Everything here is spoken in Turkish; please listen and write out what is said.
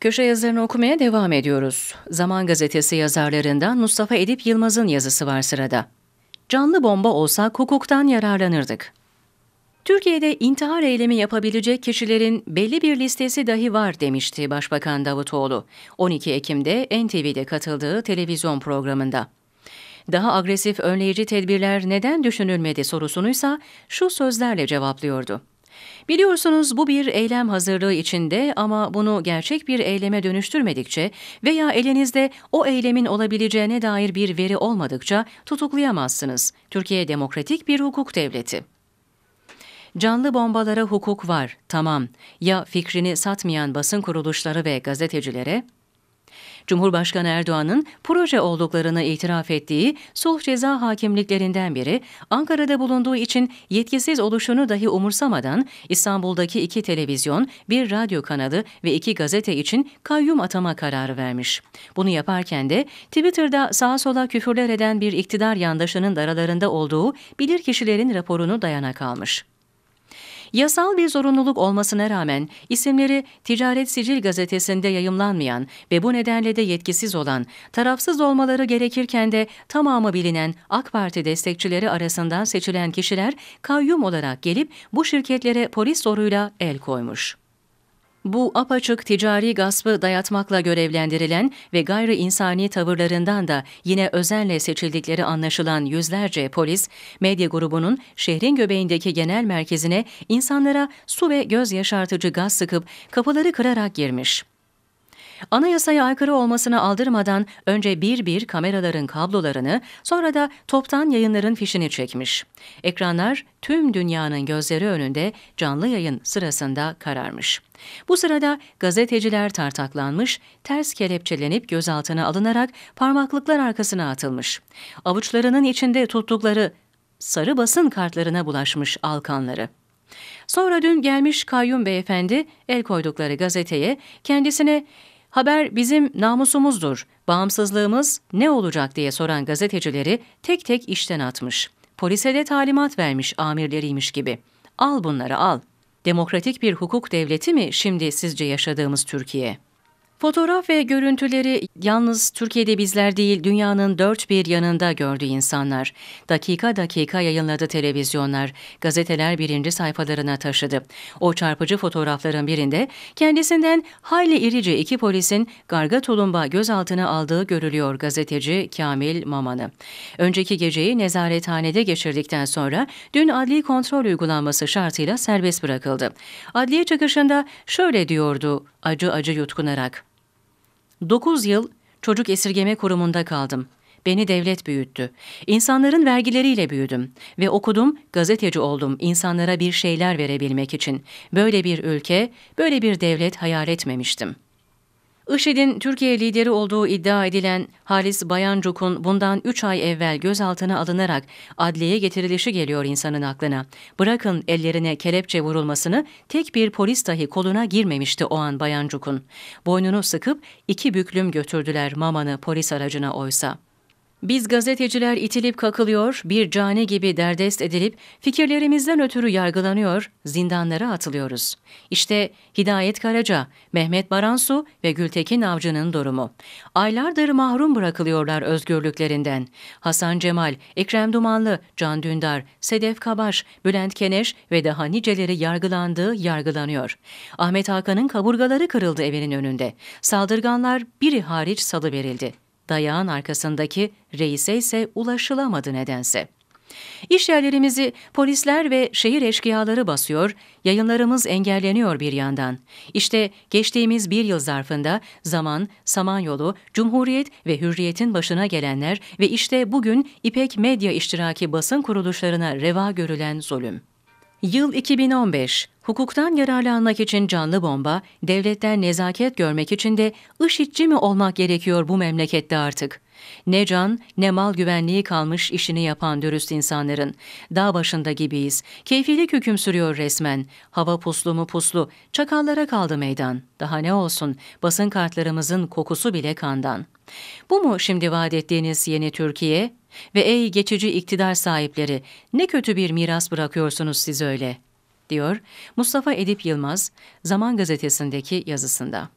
Köşe yazılarını okumaya devam ediyoruz. Zaman gazetesi yazarlarından Mustafa Edip Yılmaz'ın yazısı var sırada. Canlı bomba olsa hukuktan yararlanırdık. Türkiye'de intihar eylemi yapabilecek kişilerin belli bir listesi dahi var demişti Başbakan Davutoğlu 12 Ekim'de NTV'de katıldığı televizyon programında. Daha agresif önleyici tedbirler neden düşünülmedi sorusunu ise şu sözlerle cevaplıyordu. Biliyorsunuz bu bir eylem hazırlığı içinde ama bunu gerçek bir eyleme dönüştürmedikçe veya elinizde o eylemin olabileceğine dair bir veri olmadıkça tutuklayamazsınız. Türkiye demokratik bir hukuk devleti. Canlı bombalara hukuk var, tamam. Ya fikrini satmayan basın kuruluşları ve gazetecilere Cumhurbaşkanı Erdoğan'ın proje olduklarını itiraf ettiği sulh ceza hakimliklerinden biri Ankara'da bulunduğu için yetkisiz oluşunu dahi umursamadan İstanbul'daki iki televizyon, bir radyo kanalı ve iki gazete için kayyum atama kararı vermiş. Bunu yaparken de Twitter'da sağa sola küfürler eden bir iktidar yandaşının daralarında olduğu bilir kişilerin raporunu dayanak almış. Yasal bir zorunluluk olmasına rağmen isimleri Ticaret Sicil gazetesinde yayımlanmayan ve bu nedenle de yetkisiz olan, tarafsız olmaları gerekirken de tamamı bilinen AK Parti destekçileri arasından seçilen kişiler kayyum olarak gelip bu şirketlere polis zoruyla el koymuş. Bu apaçık ticari gaspı dayatmakla görevlendirilen ve gayri insani tavırlarından da yine özenle seçildikleri anlaşılan yüzlerce polis, medya grubunun şehrin göbeğindeki genel merkezine insanlara su ve göz yaşartıcı gaz sıkıp kapıları kırarak girmiş. Anayasaya aykırı olmasına aldırmadan önce bir bir kameraların kablolarını, sonra da toptan yayınların fişini çekmiş. Ekranlar tüm dünyanın gözleri önünde canlı yayın sırasında kararmış. Bu sırada gazeteciler tartaklanmış, ters kelepçelenip gözaltına alınarak parmaklıklar arkasına atılmış. Avuçlarının içinde tuttukları sarı basın kartlarına bulaşmış alkanları. Sonra dün gelmiş kayyum beyefendi el koydukları gazeteye kendisine Haber bizim namusumuzdur, bağımsızlığımız ne olacak diye soran gazetecileri tek tek işten atmış. Polise de talimat vermiş amirleriymiş gibi. Al bunları al. Demokratik bir hukuk devleti mi şimdi sizce yaşadığımız Türkiye?'' Fotoğraf ve görüntüleri yalnız Türkiye'de bizler değil dünyanın dört bir yanında gördü insanlar. Dakika dakika yayınladı televizyonlar, gazeteler birinci sayfalarına taşıdı. O çarpıcı fotoğrafların birinde kendisinden hayli irice iki polisin garga tulumba gözaltına aldığı görülüyor gazeteci Kamil Maman'ı. Önceki geceyi nezarethanede geçirdikten sonra dün adli kontrol uygulanması şartıyla serbest bırakıldı. Adliye çıkışında şöyle diyordu acı acı yutkunarak. 9 yıl çocuk esirgeme kurumunda kaldım. Beni devlet büyüttü. İnsanların vergileriyle büyüdüm ve okudum, gazeteci oldum insanlara bir şeyler verebilmek için. Böyle bir ülke, böyle bir devlet hayal etmemiştim.'' IŞİD'in Türkiye lideri olduğu iddia edilen Halis Bayancuk'un bundan 3 ay evvel gözaltına alınarak adliyeye getirilişi geliyor insanın aklına. Bırakın ellerine kelepçe vurulmasını tek bir polis dahi koluna girmemişti o an Bayancuk'un. Boynunu sıkıp iki büklüm götürdüler mamanı polis aracına oysa. Biz gazeteciler itilip kakılıyor, bir cane gibi derdest edilip fikirlerimizden ötürü yargılanıyor, zindanlara atılıyoruz. İşte Hidayet Karaca, Mehmet Baransu ve Gültekin Avcı'nın durumu. Aylardır mahrum bırakılıyorlar özgürlüklerinden. Hasan Cemal, Ekrem Dumanlı, Can Dündar, Sedef Kabaş, Bülent Keneş ve daha niceleri yargılandığı yargılanıyor. Ahmet Hakan'ın kaburgaları kırıldı evinin önünde. Saldırganlar biri hariç salı verildi. Dayağın arkasındaki reise ise ulaşılamadı nedense. İş yerlerimizi polisler ve şehir eşkıyaları basıyor, yayınlarımız engelleniyor bir yandan. İşte geçtiğimiz bir yıl zarfında Zaman, Samanyolu, Cumhuriyet ve Hürriyet'in başına gelenler ve işte bugün İpek Medya iştiraki basın kuruluşlarına reva görülen zulüm. Yıl 2015. Hukuktan yararlanmak için canlı bomba, devletten nezaket görmek için de IŞİD'ci mi olmak gerekiyor bu memlekette artık? Ne can ne mal güvenliği kalmış işini yapan dürüst insanların. Dağ başında gibiyiz. Keyfilik hüküm sürüyor resmen. Hava puslu mu puslu. Çakallara kaldı meydan. Daha ne olsun basın kartlarımızın kokusu bile kandan. Bu mu şimdi vaat ettiğiniz yeni Türkiye? Ve ey geçici iktidar sahipleri ne kötü bir miras bırakıyorsunuz siz öyle, diyor Mustafa Edip Yılmaz Zaman Gazetesi'ndeki yazısında.